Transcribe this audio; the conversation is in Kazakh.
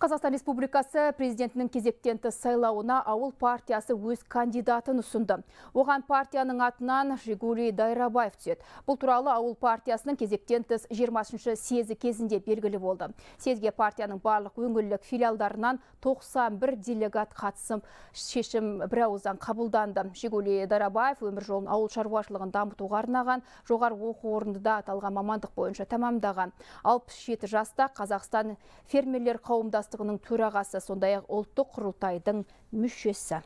Қазақстан Республикасы президентінің кезектен тыс сайлауына ауыл партиясы өз кандидатын ұсынды. Оған партияның атынан Жигули Дайрабаев түсет. Бұл туралы ауыл партиясының кезектен тыс 20-ші сезі кезінде белгілі болды. Сезге партияның барлық өңірлік филиалдарынан 91 делегат қатысым шешім бірауыздан қабылданды. Жигули Дайрабаев өмір жолын ауыл шаруашылығын дамытуға арнаған жоғары оқу орындыда аталған мамандық бойынша тәмамдаған. 67 жаста Қазақстан фермерлер қауымдасы қауымдастығының төрағасы сондай ақ ұлттық құрылтайдың мүшесі